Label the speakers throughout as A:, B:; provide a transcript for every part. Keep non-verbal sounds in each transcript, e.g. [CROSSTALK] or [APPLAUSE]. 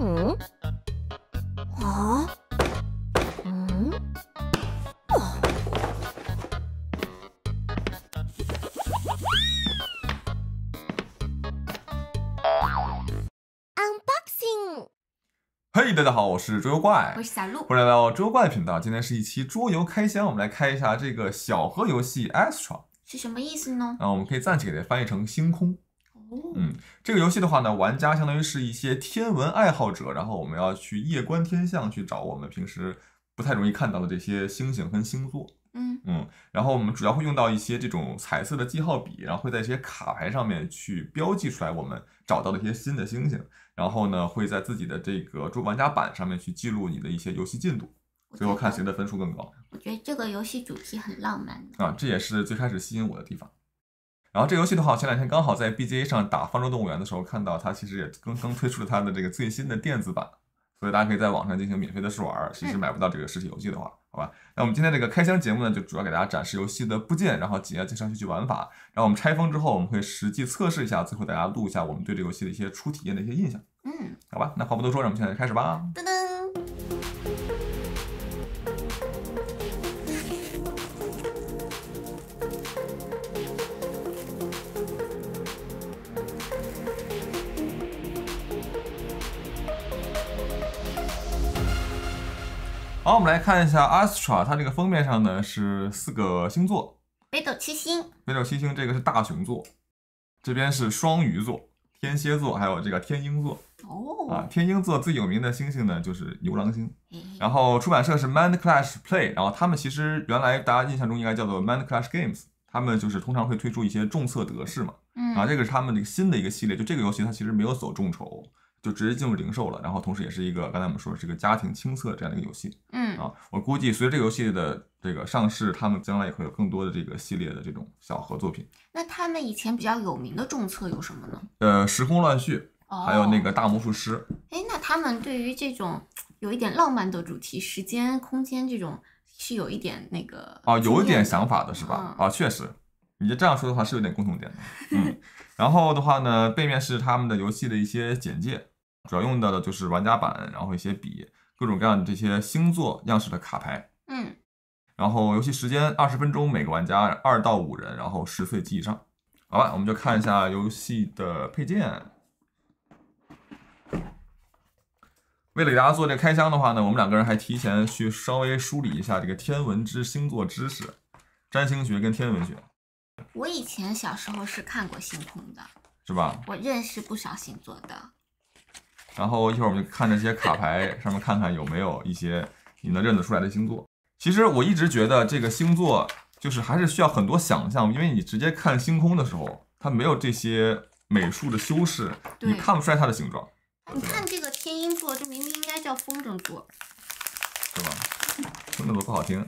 A: 嗯啊嗯啊！Unboxing。
B: 嘿，大家好，我是桌游怪，我是小鹿，欢迎来到桌游怪频道。今天是一期桌游开箱，我们来开一下这个小盒游戏 Extra
A: 是什么意思呢？
B: 嗯、我们可以暂且给它翻译成星空。嗯，这个游戏的话呢，玩家相当于是一些天文爱好者，然后我们要去夜观天象，去找我们平时不太容易看到的这些星星跟星座。嗯嗯，然后我们主要会用到一些这种彩色的记号笔，然后会在一些卡牌上面去标记出来我们找到的一些新的星星，然后呢会在自己的这个主玩家板上面去记录你的一些游戏进度，最后看谁的分数更高。
A: 我觉得这个游戏主题很浪漫
B: 啊，这也是最开始吸引我的地方。然后这游戏的话，前两天刚好在 B J A 上打方舟动物园的时候，看到它其实也刚刚推出了它的这个最新的电子版，所以大家可以在网上进行免费的试玩，其实买不到这个实体游戏的话，好吧。那我们今天这个开箱节目呢，就主要给大家展示游戏的部件，然后解压介绍一些玩法，然后我们拆封之后，我们会实际测试一下，最后大家录一下我们对这游戏的一些初体验的一些印象。嗯，好吧，那话不多说，让我们现在开始吧。好，我们来看一下 Astra，它这个封面上呢是四个星座，
A: 北斗七星。
B: 北斗七星这个是大熊座，这边是双鱼座、天蝎座，还有这个天鹰座。
A: 哦。啊，
B: 天鹰座最有名的星星呢就是牛郎星。然后出版社是 Man d Clash Play，然后他们其实原来大家印象中应该叫做 Man d Clash Games，他们就是通常会推出一些重色德式嘛。嗯。这个是他们的新的一个系列，就这个游戏它其实没有走众筹。就直接进入零售了，然后同时也是一个刚才我们说的这个家庭清测这样的一个游戏。嗯啊，我估计随着这个游戏的这个上市，他们将来也会有更多的这个系列的这种小合作品。
A: 那他们以前比较有名的重测有什么呢？
B: 呃，时空乱序，还有那个大魔术师。
A: 哎，那他们对于这种有一点浪漫的主题，时间、空间这种，是有一点那个啊，有一点
B: 想法的是吧？啊，确实，你就这样说的话是有点共同点的。[LAUGHS] 嗯，然后的话呢，背面是他们的游戏的一些简介。主要用到的就是玩家版，然后一些笔，各种各样的这些星座样式的卡牌，嗯，然后游戏时间二十分钟，每个玩家二到五人，然后十岁及以上。好吧，我们就看一下游戏的配件。为了给大家做这个开箱的话呢，我们两个人还提前去稍微梳理一下这个天文之星座知识，占星学跟天文学。
A: 我以前小时候是看过星空的，是吧？我认识不少星座的。
B: 然后一会儿我们就看这些卡牌上面看看有没有一些你能认得出来的星座。其实我一直觉得这个星座就是还是需要很多想象，因为你直接看星空的时候，它没有这些美术的修饰，你看不出来它的形状。
A: 你看这个天鹰座，这明明应该叫风筝座，
B: 是吧？风筝座不好听。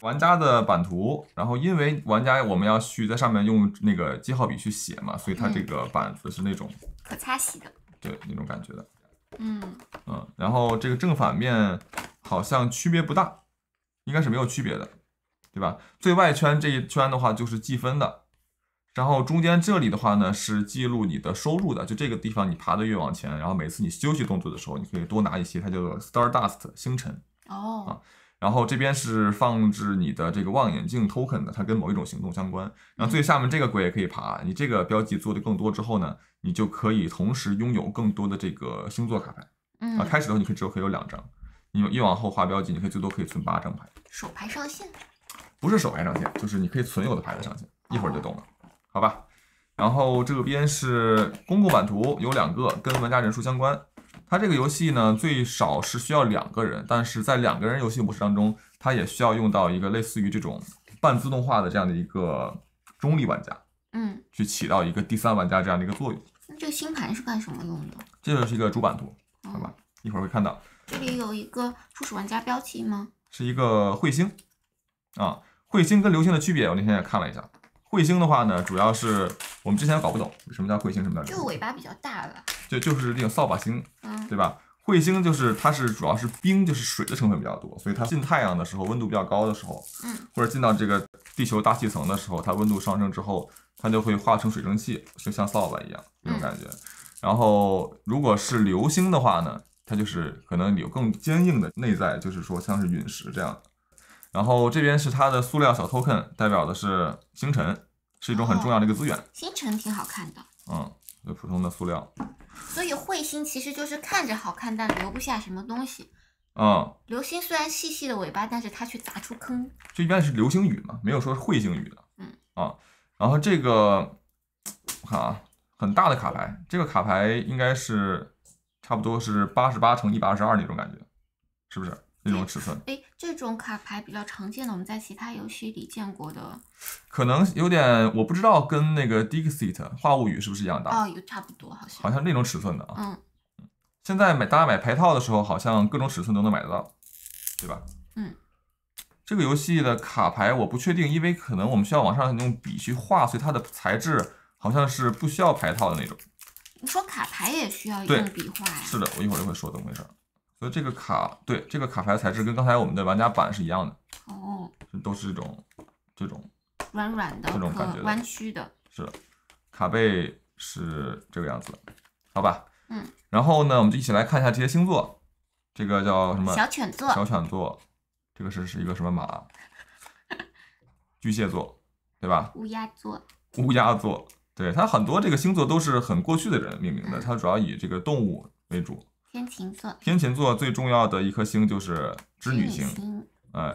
B: 玩家的版图，然后因为玩家我们要去在上面用那个记号笔去写嘛，所以它这个板子是那种
A: 可擦洗的，
B: 对，那种感觉的。
A: 嗯
B: 然后这个正反面好像区别不大，应该是没有区别的，对吧？最外圈这一圈的话就是计分的，然后中间这里的话呢是记录你的收入的，就这个地方你爬的越往前，然后每次你休息动作的时候，你可以多拿一些，它叫 Stardust 星辰。哦啊。然后这边是放置你的这个望远镜 token 的，它跟某一种行动相关。然后最下面这个鬼也可以爬，你这个标记做的更多之后呢，你就可以同时拥有更多的这个星座卡牌。嗯，啊，开始的时候你可以只有可以有两张，你越往后画标记，你可以最多可以存八张牌。
A: 手牌上限？
B: 不是手牌上限，就是你可以存有的牌的上限，一会儿就懂了，好吧？然后这边是公共版图，有两个跟玩家人数相关。它这个游戏呢，最少是需要两个人，但是在两个人游戏模式当中，它也需要用到一个类似于这种半自动化的这样的一个中立玩家，嗯，去起到一个第三玩家这样的一个作用。
A: 那这个星盘是干什么用
B: 的？这就是一个主板图，好吧，一会儿会看到。
A: 这里有一个初始玩家标记吗？
B: 是一个彗星，啊，彗星跟流星的区别，我那天也看了一下。彗星的话呢，主要是我们之前搞不懂什么叫彗星，什么叫就
A: 尾巴比较大了，
B: 就就是那种扫把星，嗯，对吧？彗星就是它是主要是冰，就是水的成分比较多，所以它进太阳的时候温度比较高的时候，嗯，或者进到这个地球大气层的时候，它温度上升之后，它就会化成水蒸气，就像扫把一样那种感觉。然后如果是流星的话呢，它就是可能有更坚硬的内在，就是说像是陨石这样的。然后这边是它的塑料小 token，代表的是星辰，是一种很重要的一个资源。
A: 星辰挺好看的。
B: 嗯，就普通的塑料。
A: 所以彗星其实就是看着好看，但留不下什么东西。嗯。流星虽然细细的尾巴，但是它却砸出坑。
B: 就应该是流星雨嘛，没有说是彗星雨的。嗯。啊，然后这个，我看啊，很大的卡牌，这个卡牌应该是差不多是八十八乘一百二十二那种感觉，是不是？那种尺寸，
A: 哎，这种卡牌比较常见的，我们在其他游戏里见过的，
B: 可能有点，我不知道跟那个《Dixit》画物语是不是一样大哦，
A: 一个差不多，好像好像
B: 那种尺寸的啊。嗯嗯。现在买大家买牌套的时候，好像各种尺寸都能买得到，对吧？嗯。这个游戏的卡牌我不确定，因为可能我们需要往上用笔去画，所以它的材质好像是不需要牌套的那种。
A: 你说卡牌也需要用笔画呀？是
B: 的，我一会儿就会说怎么回事。的这个卡对这个卡牌材质跟刚才我们的玩家版是一样的哦，都是这种这种
A: 软软的这种感觉，弯曲的
B: 是卡背是这个样子，好吧，嗯，然后呢我们就一起来看一下这些星座，这个叫什么？小犬座，小犬座，这个是是一个什么马？巨蟹座，对吧？
A: 乌鸦座，
B: 乌鸦座，对它很多这个星座都是很过去的人命名的，它主要以这个动物为主。天琴座，天琴座最重要的一颗星就是织女星，哎，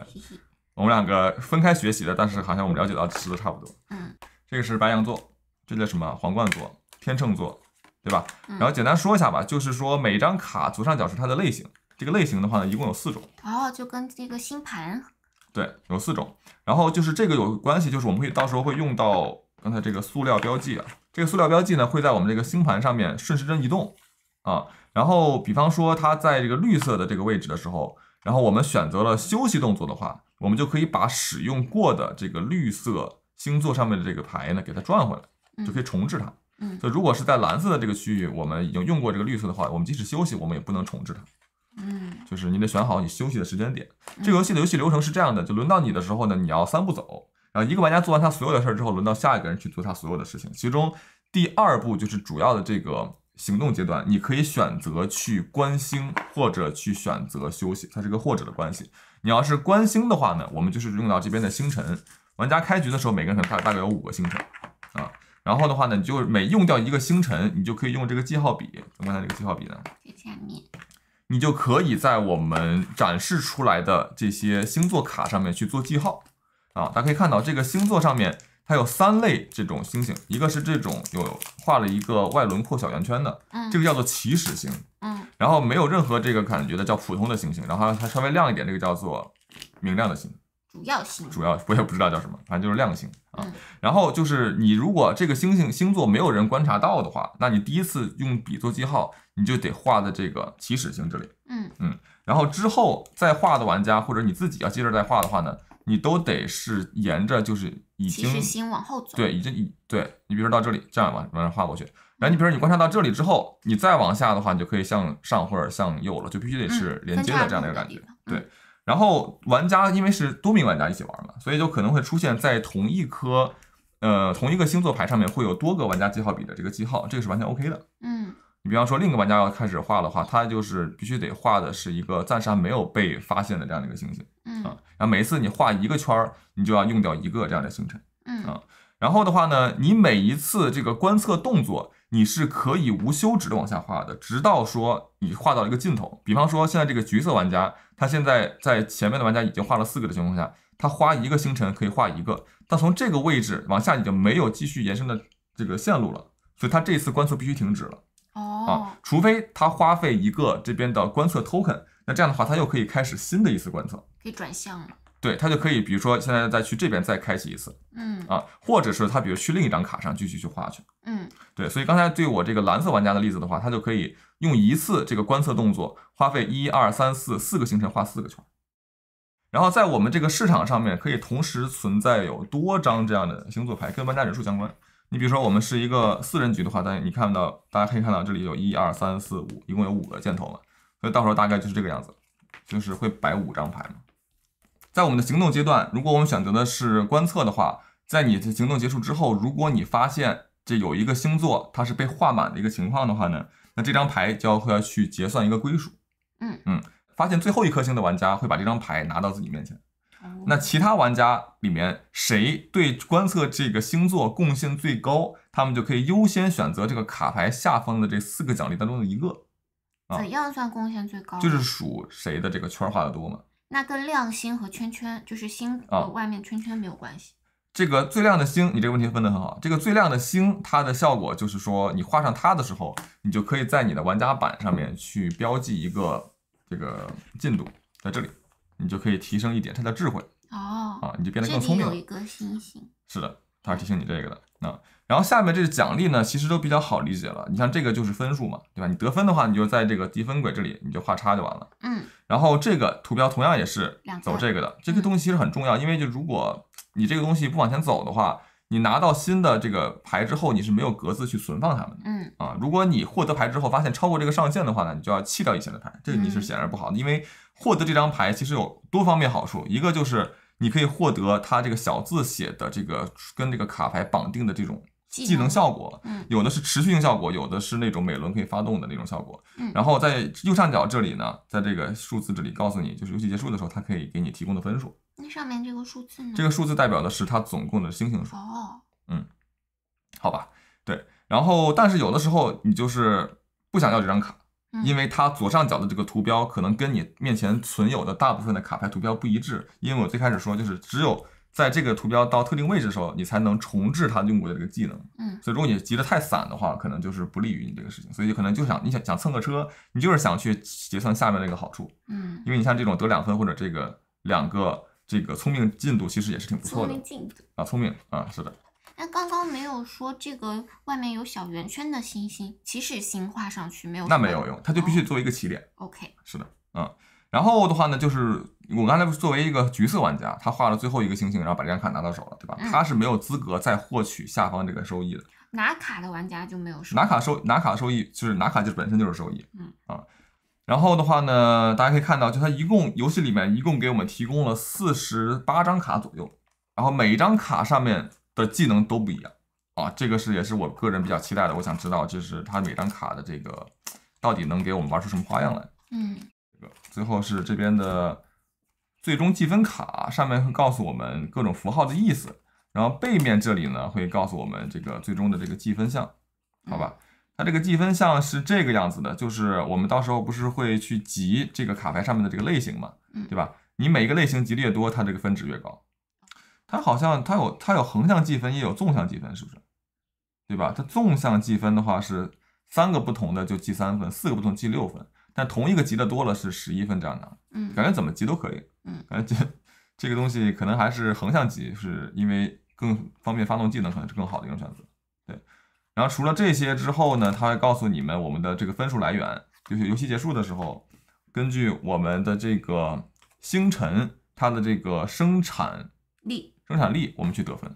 B: 我们两个分开学习的，但是好像我们了解到其实差不多。嗯，这个是白羊座，这叫什么？皇冠座、天秤座，对吧？然后简单说一下吧，就是说每张卡左上角是它的类型，这个类型的话呢，一共有四种。
A: 哦，就跟这个星盘。
B: 对，有四种。然后就是这个有关系，就是我们会到时候会用到刚才这个塑料标记啊，这个塑料标记呢会在我们这个星盘上面顺时针移动啊。然后，比方说，它在这个绿色的这个位置的时候，然后我们选择了休息动作的话，我们就可以把使用过的这个绿色星座上面的这个牌呢，给它转回来，就可以重置它。嗯。以如果是在蓝色的这个区域，我们已经用过这个绿色的话，我们即使休息，我们也不能重置它。嗯。就是你得选好你休息的时间点。这个游戏的游戏流程是这样的：就轮到你的时候呢，你要三步走。然后一个玩家做完他所有的事儿之后，轮到下一个人去做他所有的事情。其中第二步就是主要的这个。行动阶段，你可以选择去观星，或者去选择休息，它是个或者的关系。你要是观星的话呢，我们就是用到这边的星辰。玩家开局的时候，每个人大概大概有五个星辰啊。然后的话呢，你就每用掉一个星辰，你就可以用这个记号笔，刚才那个记号笔呢，在下面，你就可以在我们展示出来的这些星座卡上面去做记号啊。大家可以看到这个星座上面。它有三类这种星星，一个是这种有画了一个外轮廓小圆圈的，嗯，这个叫做起始星，嗯，然后没有任何这个感觉的叫普通的星星，然后它稍微亮一点这个叫做明亮的星，
A: 主要星，主
B: 要我也不知道叫什么，反正就是亮星啊。然后就是你如果这个星星星座没有人观察到的话，那你第一次用笔做记号，你就得画在这个起始星这里，嗯嗯，然后之后再画的玩家或者你自己要接着再画的话呢？你都得是沿着，就是已经心往后走，对，已经已对你，比如说到这里，这样往往上画过去。然后你比如你观察到这里之后，你再往下的话，你就可以向上或者向右了，就必须得是连接的这样的一个感觉。对。然后玩家因为是多名玩家一起玩嘛，所以就可能会出现在同一颗呃同一个星座牌上面会有多个玩家记号笔的这个记号，这个是完全 OK 的。嗯。你比方说另一个玩家要开始画的话，他就是必须得画的是一个暂时还没有被发现的这样的一个星星。嗯啊，然后每次你画一个圈儿，你就要用掉一个这样的星辰。嗯啊，然后的话呢，你每一次这个观测动作，你是可以无休止的往下画的，直到说你画到一个尽头。比方说现在这个橘色玩家，他现在在前面的玩家已经画了四个的情况下，他花一个星辰可以画一个，但从这个位置往下已经没有继续延伸的这个线路了，所以他这次观测必须停止了。哦，啊，除非他花费一个这边的观测 token。那这样的话，他又可以开始新的一次观测，
A: 可以转向了。
B: 对他就可以，比如说现在再去这边再开启一次，嗯啊，或者是他比如去另一张卡上继续去画去，嗯，对。所以刚才对我这个蓝色玩家的例子的话，他就可以用一次这个观测动作，花费一二三四四个星辰画四个圈，然后在我们这个市场上面可以同时存在有多张这样的星座牌，跟玩家人数相关。你比如说我们是一个四人局的话，但你看到大家可以看到这里有一二三四五，一共有五个箭头嘛。所以到时候大概就是这个样子，就是会摆五张牌嘛。在我们的行动阶段，如果我们选择的是观测的话，在你的行动结束之后，如果你发现这有一个星座它是被画满的一个情况的话呢，那这张牌就要会去结算一个归属。嗯嗯，发现最后一颗星的玩家会把这张牌拿到自己面前，那其他玩家里面谁对观测这个星座贡献最高，他们就可以优先选择这个卡牌下方的这四个奖励当中的一个。怎样
A: 算贡献最高？就是
B: 数谁的这个圈画得多嘛。
A: 那跟亮星和圈圈，就是星和外面圈圈没有关系。
B: 这个最亮的星，你这个问题分得很好。这个最亮的星，它的效果就是说，你画上它的时候，你就可以在你的玩家板上面去标记一个这个进度，在这里你就可以提升一点它的智慧。
A: 哦，啊，你就变得更聪明。有一个星星。
B: 是的。它是提醒你这个的啊，然后下面这个奖励呢，其实都比较好理解了。你像这个就是分数嘛，对吧？你得分的话，你就在这个积分轨这里，你就画叉就完了。嗯。然后这个图标同样也是走这个的，这个东西其实很重要，因为就如果你这个东西不往前走的话，你拿到新的这个牌之后，你是没有格子去存放它们的。嗯。啊，如果你获得牌之后发现超过这个上限的话呢，你就要弃掉以前的牌，这个你是显然不好的，因为获得这张牌其实有多方面好处，一个就是。你可以获得他这个小字写的这个跟这个卡牌绑定的这种技能效果，嗯，有的是持续性效果，有的是那种每轮可以发动的那种效果，嗯，然后在右上角这里呢，在这个数字这里告诉你，就是游戏结束的时候它可以给你提供的分数。
A: 那上面这个数字呢？这个
B: 数字代表的是它总共的星星数。哦，嗯，好吧，对，然后但是有的时候你就是不想要这张卡。因为它左上角的这个图标可能跟你面前存有的大部分的卡牌图标不一致，因为我最开始说就是只有在这个图标到特定位置的时候，你才能重置它用过的这个技能。嗯，所以如果你集得太散的话，可能就是不利于你这个事情。所以可能就想你想想蹭个车，你就是想去结算下面那个好处。嗯，因为你像这种得两分或者这个两个这个聪明进度其实也是挺不错的。聪明进度啊，聪明啊，是的。
A: 那刚刚没有说这个外面有小圆圈的星星，起始星画上去没有？那没有
B: 用，它就必须做一个起点。OK，是的，嗯。然后的话呢，就是我刚才作为一个橘色玩家，他画了最后一个星星，然后把这张卡拿到手了，对吧？他是没有资格再获取下方这个收益的。
A: 拿卡的玩家就没有收益。拿
B: 卡收拿卡收益，就是拿卡就本身就是收益，嗯啊。然后的话呢，大家可以看到，就他一共游戏里面一共给我们提供了四十八张卡左右，然后每一张卡上面。的技能都不一样啊，这个是也是我个人比较期待的。我想知道，就是它每张卡的这个，到底能给我们玩出什么花样来？嗯，这个最后是这边的最终积分卡，上面会告诉我们各种符号的意思。然后背面这里呢，会告诉我们这个最终的这个积分项，好吧？它这个计分项是这个样子的，就是我们到时候不是会去集这个卡牌上面的这个类型嘛，对吧？你每个类型集的越多，它这个分值越高。它好像它有它有横向积分也有纵向积分，是不是？对吧？它纵向积分的话是三个不同的就记三分，四个不同记六分，但同一个集的多了是十一分这样的。嗯，感觉怎么集都可以。嗯，感觉这个东西可能还是横向集是因为更方便发动技能，可能是更好的一种选择。对。然后除了这些之后呢，它会告诉你们我们的这个分数来源，就是游戏结束的时候，根据我们的这个星辰它的这个生产力。生产力，我们去得分。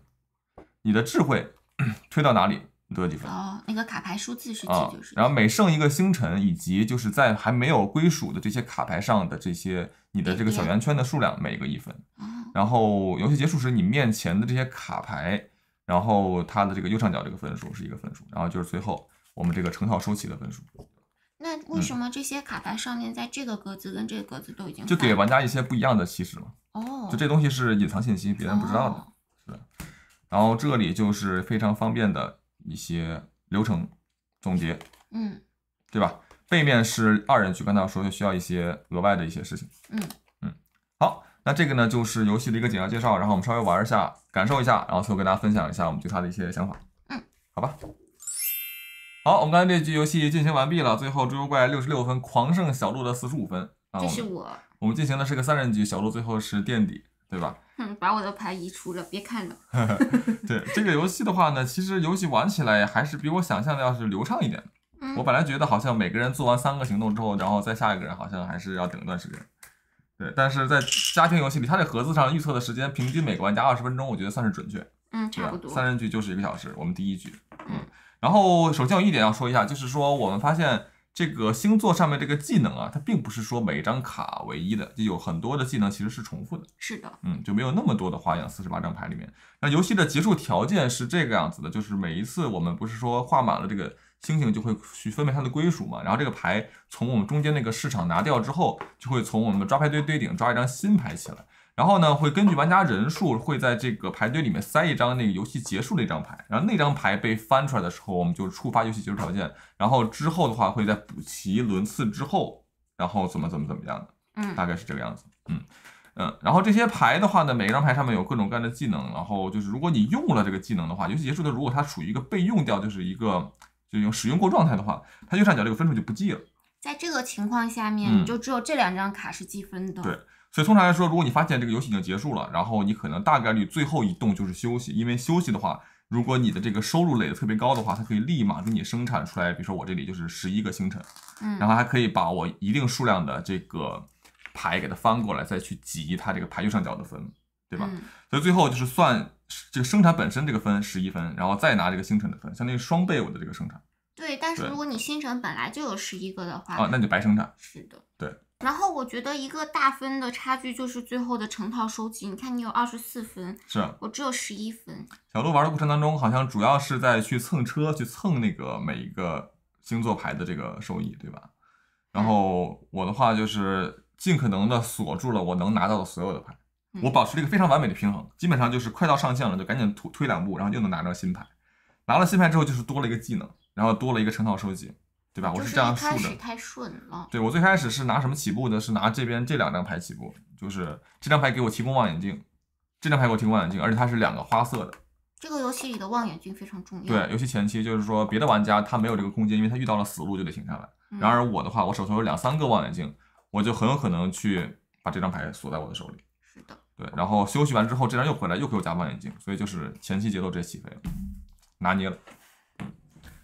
B: 你的智慧 [CLEARS THROAT] 推到哪里得几分？
A: 哦，那个卡牌数字是几就是。然后
B: 每剩一个星辰，以及就是在还没有归属的这些卡牌上的这些你的这个小圆圈的数量，每个一分。然后游戏结束时，你面前的这些卡牌，然后它的这个右上角这个分数是一个分数，然后就是最后我们这个成套收齐的分数。
A: 那为什么这些卡牌上面在这个格子跟这个格子都已经就给
B: 玩家一些不一样的提示了哦，就这东西是隐藏信息，别人不知道的。是，然后这里就是非常方便的一些流程总结，嗯，对吧？背面是二人局，刚才说需要一些额外的一些事情。
A: 嗯嗯，
B: 好，那这个呢就是游戏的一个简要介绍，然后我们稍微玩一下，感受一下，然后最后跟大家分享一下我们对他的一些想法。嗯，好吧。好，我们刚才这局游戏进行完毕了，最后猪油怪六十六分，狂胜小鹿的四十五分。这是我。我们进行的是个三人局，小鹿最后是垫底，对吧？
A: 哼，把我的牌移出了，别看了。
B: [LAUGHS] 对这个游戏的话呢，其实游戏玩起来还是比我想象的要是流畅一点我本来觉得好像每个人做完三个行动之后，然后再下一个人好像还是要等一段时间。对，但是在家庭游戏里，它这盒子上预测的时间，平均每个玩家二十分钟，我觉得算是准确。
A: 嗯，差不多。三
B: 人局就是一个小时，我们第一局。嗯。然后，首先有一点要说一下，就是说我们发现这个星座上面这个技能啊，它并不是说每一张卡唯一的，就有很多的技能其实是重复的。是的，嗯，就没有那么多的花样。四十八张牌里面，那游戏的结束条件是这个样子的，就是每一次我们不是说画满了这个星星就会去分配它的归属嘛，然后这个牌从我们中间那个市场拿掉之后，就会从我们的抓牌堆堆顶抓一张新牌起来。然后呢，会根据玩家人数，会在这个排队里面塞一张那个游戏结束的一张牌。然后那张牌被翻出来的时候，我们就触发游戏结束条件。然后之后的话，会在补齐轮次之后，然后怎么怎么怎么样的，嗯，大概是这个样子，嗯嗯。然后这些牌的话呢，每一张牌上面有各种各样的技能。然后就是如果你用了这个技能的话，游戏结束的如果它处于一个被用掉，就是一个就用使用过状态的话，它右上角这个分数就不计了。
A: 在这个情况下面，就只有这两张卡是积分的。对。
B: 所以通常来说，如果你发现这个游戏已经结束了，然后你可能大概率最后一动就是休息，因为休息的话，如果你的这个收入累的特别高的话，它可以立马给你生产出来。比如说我这里就是十一个星辰，嗯，然后还可以把我一定数量的这个牌给它翻过来，再去集它这个牌右上角的分，对吧？所以最后就是算这个生产本身这个分十一分，然后再拿这个星辰的分，相当于双倍我的这个生产。
A: 对，但是如果你星辰本来就有十一个的话，哦，那就
B: 白生产。是的，对。
A: 然后我觉得一个大分的差距就是最后的成套收集。你看你有二十四分，是我只有十一分。
B: 小鹿玩的过程当中，好像主要是在去蹭车，去蹭那个每一个星座牌的这个收益，对吧？然后我的话就是尽可能的锁住了我能拿到的所有的牌，我保持了一个非常完美的平衡，基本上就是快到上限了就赶紧推推两步，然后又能拿到新牌。拿了新牌之后，就是多了一个技能，然后多了一个成套收集。对吧？我是这样竖始
A: 太顺了。对，
B: 我最开始是拿什么起步的？是拿这边这两张牌起步，就是这张牌给我提供望远镜，这张牌给我提供望远镜，而且它是两个花色的。
A: 这个游戏里的望远镜非常重要。对，尤其
B: 前期，就是说别的玩家他没有这个空间，因为他遇到了死路就得停下来。然而我的话，我手头有两三个望远镜，我就很有可能去把这张牌锁在我的手里。是的。对，然后休息完之后，这张又回来，又给我加望远镜，所以就是前期节奏直接起飞了，拿捏了。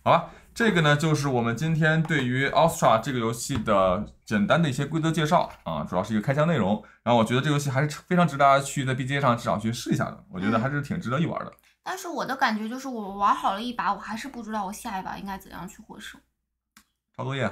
B: 好吧。这个呢，就是我们今天对于《Austria》这个游戏的简单的一些规则介绍啊，主要是一个开箱内容。然后我觉得这游戏还是非常值得大家去在 B g a 上至少去试一下的，我觉得还是挺值得一玩的。
A: 但是我的感觉就是，我玩好了一把，我还是不知道我下一把应该怎样去获胜。
B: 抄作业。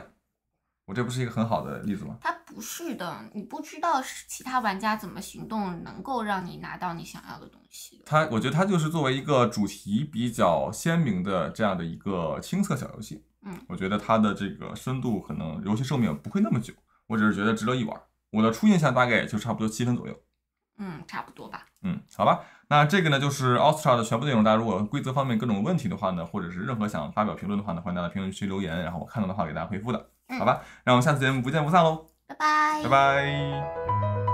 B: 我这不是一个很好的例子吗？它
A: 不是的，你不知道是其他玩家怎么行动能够让你拿到你想要的东
B: 西。它，我觉得它就是作为一个主题比较鲜明的这样的一个轻测小游戏。嗯，我觉得它的这个深度可能游戏寿命不会那么久。我只是觉得值得一玩。我的初印象大概也就差不多七分左右。
A: 嗯，差不多吧。
B: 嗯，好吧。那这个呢就是 o s t r i 的全部内容。大家如果规则方面各种问题的话呢，或者是任何想发表评论的话呢，欢迎大家在评论区留言，然后我看到的话给大家回复的。好吧，那我们下次节目不见不散喽！拜拜，拜拜。